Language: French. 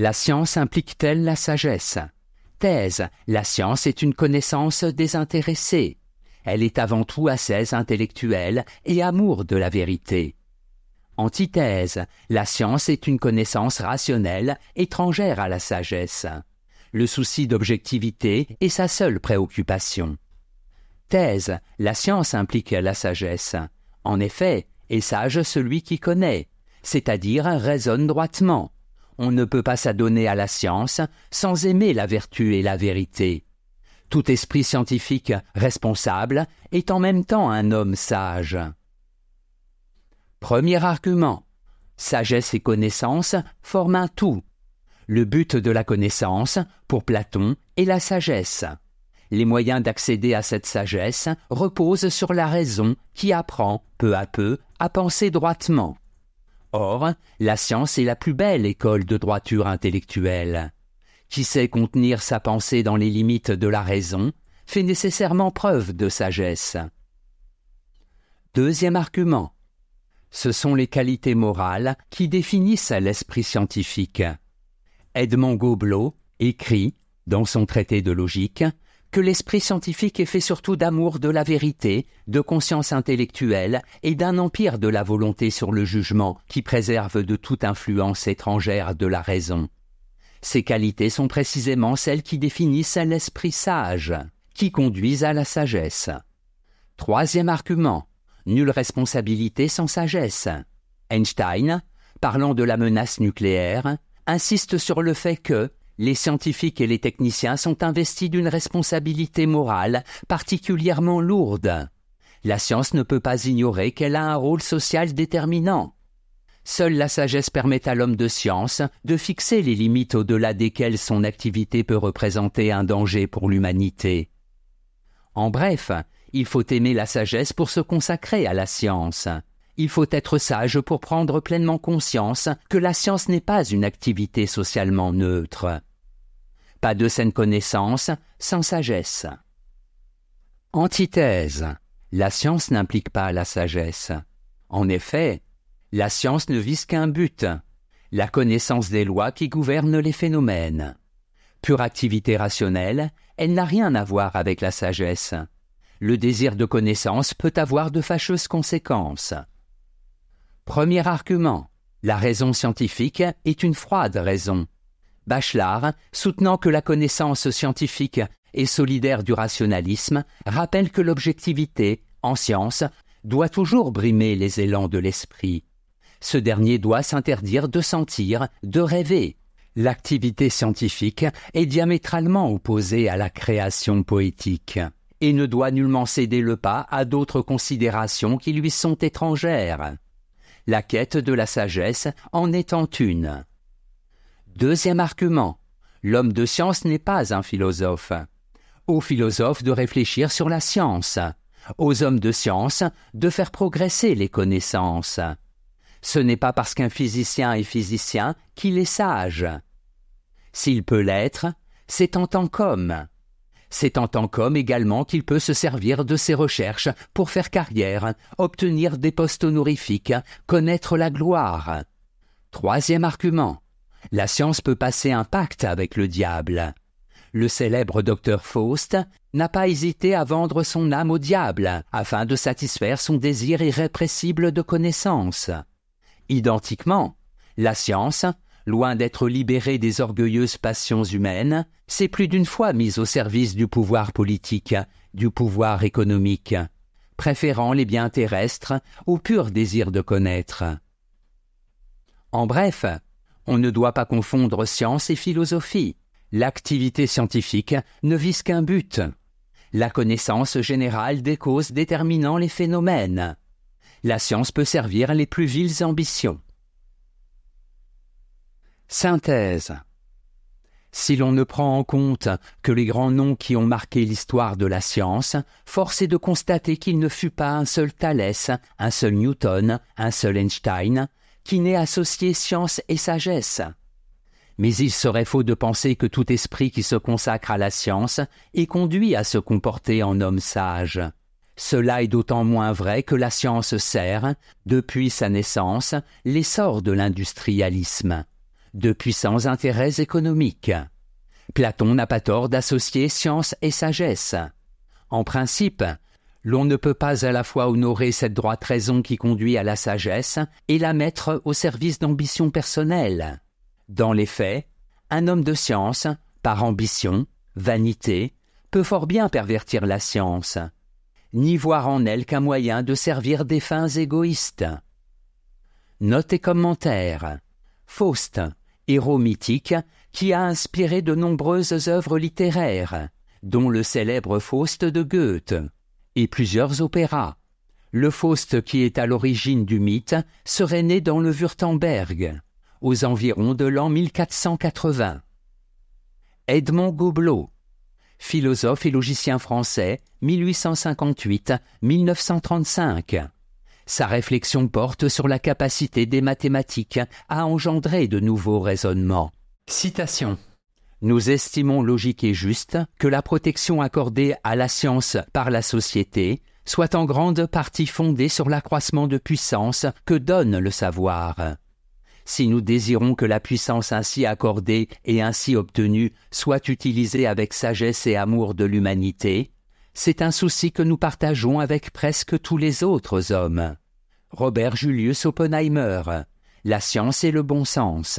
La science implique-t-elle la sagesse Thèse. La science est une connaissance désintéressée. Elle est avant tout assez intellectuelle et amour de la vérité. Antithèse. La science est une connaissance rationnelle, étrangère à la sagesse. Le souci d'objectivité est sa seule préoccupation. Thèse. La science implique la sagesse. En effet, est sage celui qui connaît, c'est-à-dire raisonne droitement on ne peut pas s'adonner à la science sans aimer la vertu et la vérité. Tout esprit scientifique responsable est en même temps un homme sage. Premier argument. Sagesse et connaissance forment un tout. Le but de la connaissance, pour Platon, est la sagesse. Les moyens d'accéder à cette sagesse reposent sur la raison qui apprend peu à peu à penser droitement. Or, la science est la plus belle école de droiture intellectuelle. Qui sait contenir sa pensée dans les limites de la raison fait nécessairement preuve de sagesse. Deuxième argument. Ce sont les qualités morales qui définissent l'esprit scientifique. Edmond Gobelot écrit, dans son traité de logique, que l'esprit scientifique est fait surtout d'amour de la vérité, de conscience intellectuelle et d'un empire de la volonté sur le jugement qui préserve de toute influence étrangère de la raison. Ces qualités sont précisément celles qui définissent l'esprit sage, qui conduisent à la sagesse. Troisième argument. Nulle responsabilité sans sagesse. Einstein, parlant de la menace nucléaire, insiste sur le fait que, les scientifiques et les techniciens sont investis d'une responsabilité morale particulièrement lourde. La science ne peut pas ignorer qu'elle a un rôle social déterminant. Seule la sagesse permet à l'homme de science de fixer les limites au-delà desquelles son activité peut représenter un danger pour l'humanité. En bref, il faut aimer la sagesse pour se consacrer à la science. Il faut être sage pour prendre pleinement conscience que la science n'est pas une activité socialement neutre pas de saine connaissance sans sagesse. Antithèse. La science n'implique pas la sagesse. En effet, la science ne vise qu'un but, la connaissance des lois qui gouvernent les phénomènes. Pure activité rationnelle, elle n'a rien à voir avec la sagesse. Le désir de connaissance peut avoir de fâcheuses conséquences. Premier argument. La raison scientifique est une froide raison. Bachelard, soutenant que la connaissance scientifique et solidaire du rationalisme rappelle que l'objectivité, en science, doit toujours brimer les élans de l'esprit. Ce dernier doit s'interdire de sentir, de rêver. L'activité scientifique est diamétralement opposée à la création poétique et ne doit nullement céder le pas à d'autres considérations qui lui sont étrangères. La quête de la sagesse en étant une. Deuxième argument, l'homme de science n'est pas un philosophe. Aux philosophes de réfléchir sur la science, aux hommes de science de faire progresser les connaissances. Ce n'est pas parce qu'un physicien est physicien qu'il est sage. S'il peut l'être, c'est en tant qu'homme. C'est en tant qu'homme également qu'il peut se servir de ses recherches pour faire carrière, obtenir des postes honorifiques, connaître la gloire. Troisième argument. La science peut passer un pacte avec le diable. Le célèbre docteur Faust n'a pas hésité à vendre son âme au diable afin de satisfaire son désir irrépressible de connaissance. Identiquement, la science, loin d'être libérée des orgueilleuses passions humaines, s'est plus d'une fois mise au service du pouvoir politique, du pouvoir économique, préférant les biens terrestres au pur désir de connaître. En bref, on ne doit pas confondre science et philosophie. L'activité scientifique ne vise qu'un but, la connaissance générale des causes déterminant les phénomènes. La science peut servir les plus viles ambitions. Synthèse. Si l'on ne prend en compte que les grands noms qui ont marqué l'histoire de la science, force est de constater qu'il ne fut pas un seul Thalès, un seul Newton, un seul Einstein, qui n'est associé science et sagesse. Mais il serait faux de penser que tout esprit qui se consacre à la science est conduit à se comporter en homme sage. Cela est d'autant moins vrai que la science sert, depuis sa naissance, l'essor de l'industrialisme, de puissants intérêts économiques. Platon n'a pas tort d'associer science et sagesse. En principe, l'on ne peut pas à la fois honorer cette droite raison qui conduit à la sagesse et la mettre au service d'ambitions personnelles. Dans les faits, un homme de science, par ambition, vanité, peut fort bien pervertir la science, ni voir en elle qu'un moyen de servir des fins égoïstes. Note et commentaire. Faust, héros mythique, qui a inspiré de nombreuses œuvres littéraires, dont le célèbre Faust de Goethe et plusieurs opéras. Le Faust qui est à l'origine du mythe serait né dans le Württemberg, aux environs de l'an 1480. Edmond Gobelot, philosophe et logicien français, 1858-1935. Sa réflexion porte sur la capacité des mathématiques à engendrer de nouveaux raisonnements. Citation nous estimons logique et juste que la protection accordée à la science par la société soit en grande partie fondée sur l'accroissement de puissance que donne le savoir. Si nous désirons que la puissance ainsi accordée et ainsi obtenue soit utilisée avec sagesse et amour de l'humanité, c'est un souci que nous partageons avec presque tous les autres hommes. Robert Julius Oppenheimer La science et le bon sens.